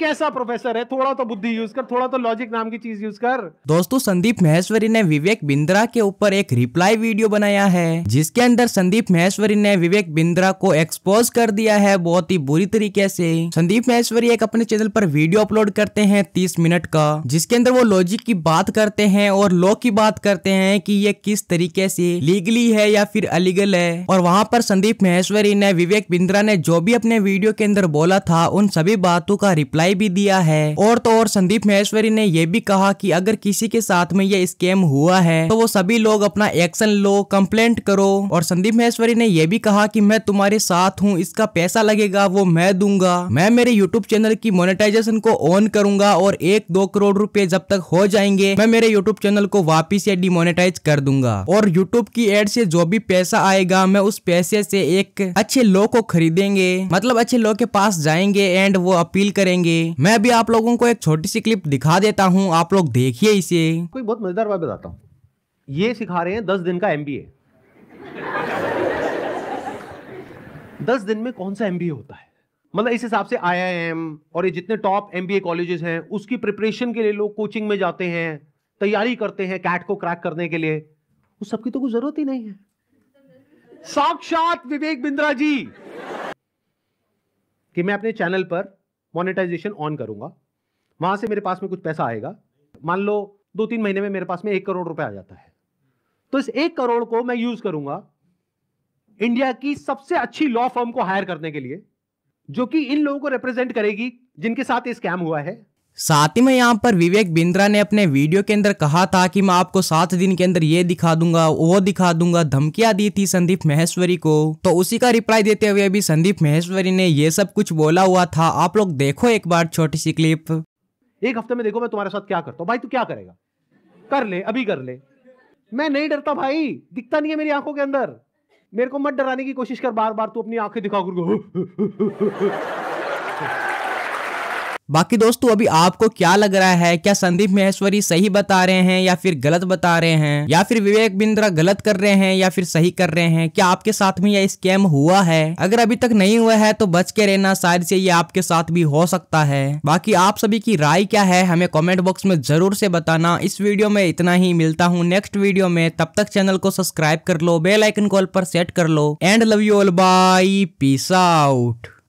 कैसा प्रोफेसर है थोड़ा तो बुद्धि यूज कर थोड़ा तो लॉजिक नाम की चीज यूज कर दोस्तों संदीप महेश्वरी ने विवेक बिंद्रा के ऊपर एक रिप्लाई वीडियो बनाया है जिसके अंदर संदीप महेश्वरी ने विवेक बिंद्रा को एक्सपोज कर दिया है बहुत ही बुरी तरीके से संदीप महेश्वरी एक अपने चैनल पर वीडियो अपलोड करते हैं तीस मिनट का जिसके अंदर वो लॉजिक की बात करते हैं और लॉ की बात करते हैं कि ये किस तरीके से लीगली है या फिर अलीगल है और वहाँ पर संदीप महेश्वरी ने विवेक बिंद्रा ने जो भी अपने वीडियो के अंदर बोला था उन सभी बातों का रिप्लाई बधाई भी दिया है और तो और संदीप महेश्वरी ने यह भी कहा कि अगर किसी के साथ में यह स्कैम हुआ है तो वो सभी लोग अपना एक्शन लो कंप्लेंट करो और संदीप महेश्वरी ने यह भी कहा कि मैं तुम्हारे साथ हूँ इसका पैसा लगेगा वो मैं दूंगा मैं मेरे यूट्यूब चैनल की मोनिटाइजेशन को ऑन करूंगा और एक दो करोड़ रूपए जब तक हो जाएंगे मैं मेरे यूट्यूब चैनल को वापिस या डिमोनेटाइज कर दूंगा और यूट्यूब की एड से जो भी पैसा आएगा मैं उस पैसे से एक अच्छे लो को खरीदेंगे मतलब अच्छे लोग के पास जाएंगे एंड वो अपील करेंगे मैं भी आप लोगों को एक छोटी सी क्लिप दिखा देता हूँ आप लोग देखिए इसे कोई बहुत मजेदार बात बताता हूँ ये सिखा रहे हैं दस दिन का एम बी ए दस दिन में कौन सा एम बी ए होता है मतलब इस हिसाब से आई आई एम और ये जितने top M B A colleges हैं उसकी प्रिपरेशन के लिए लोग कोचिंग में जाते हैं तैयारी करते हैं कैट को क्रैक करने के लिए उस सबकी तो कोई जरूरत ही नहीं है साक्षात विवेक बिंद्रा जी कि मैं अपने चैनल पर मोनेटाइजेशन ऑन करूंगा वहां से मेरे पास में कुछ पैसा आएगा मान लो दो तीन महीने में मेरे पास में एक करोड़ रुपए आ जाता है तो इस एक करोड़ को मैं यूज करूंगा इंडिया की सबसे अच्छी लॉ फर्म को हायर करने के लिए जो कि इन लोगों को रिप्रेजेंट करेगी जिनके साथ ये स्कैम हुआ है साथ ही में यहाँ पर विवेक बिंद्रा ने अपने वीडियो के अंदर कहा था कि मैं आपको सात दिन के अंदर ये दिखा दूंगा वो दिखा दूंगा धमकियां दी थी संदीप महेश्वरी को तो उसी का रिप्लाई देते हुए अभी संदीप महेश्वरी ने ये सब कुछ बोला हुआ था आप लोग देखो एक बार छोटी सी क्लिप एक हफ्ते में देखो मैं तुम्हारे साथ क्या करता हूँ भाई तू क्या करेगा कर ले अभी कर ले मैं नहीं डरता भाई दिखता नहीं है मेरी आंखों के अंदर मेरे को मत डराने की कोशिश कर बार बार तू अपनी आंखें दिखा कर बाकी दोस्तों अभी आपको क्या लग रहा है क्या संदीप महेश्वरी सही बता रहे हैं या फिर गलत बता रहे हैं या फिर विवेक बिंद्रा गलत कर रहे हैं या फिर सही कर रहे हैं क्या आपके साथ में यह स्कैम हुआ है अगर अभी तक नहीं हुआ है तो बच के रहना शायद से ये आपके साथ भी हो सकता है बाकी आप सभी की राय क्या है हमें कॉमेंट बॉक्स में जरूर से बताना इस वीडियो में इतना ही मिलता हूँ नेक्स्ट वीडियो में तब तक चैनल को सब्सक्राइब कर लो बेलाइकन कॉल पर सेट कर लो and love you all bye peace out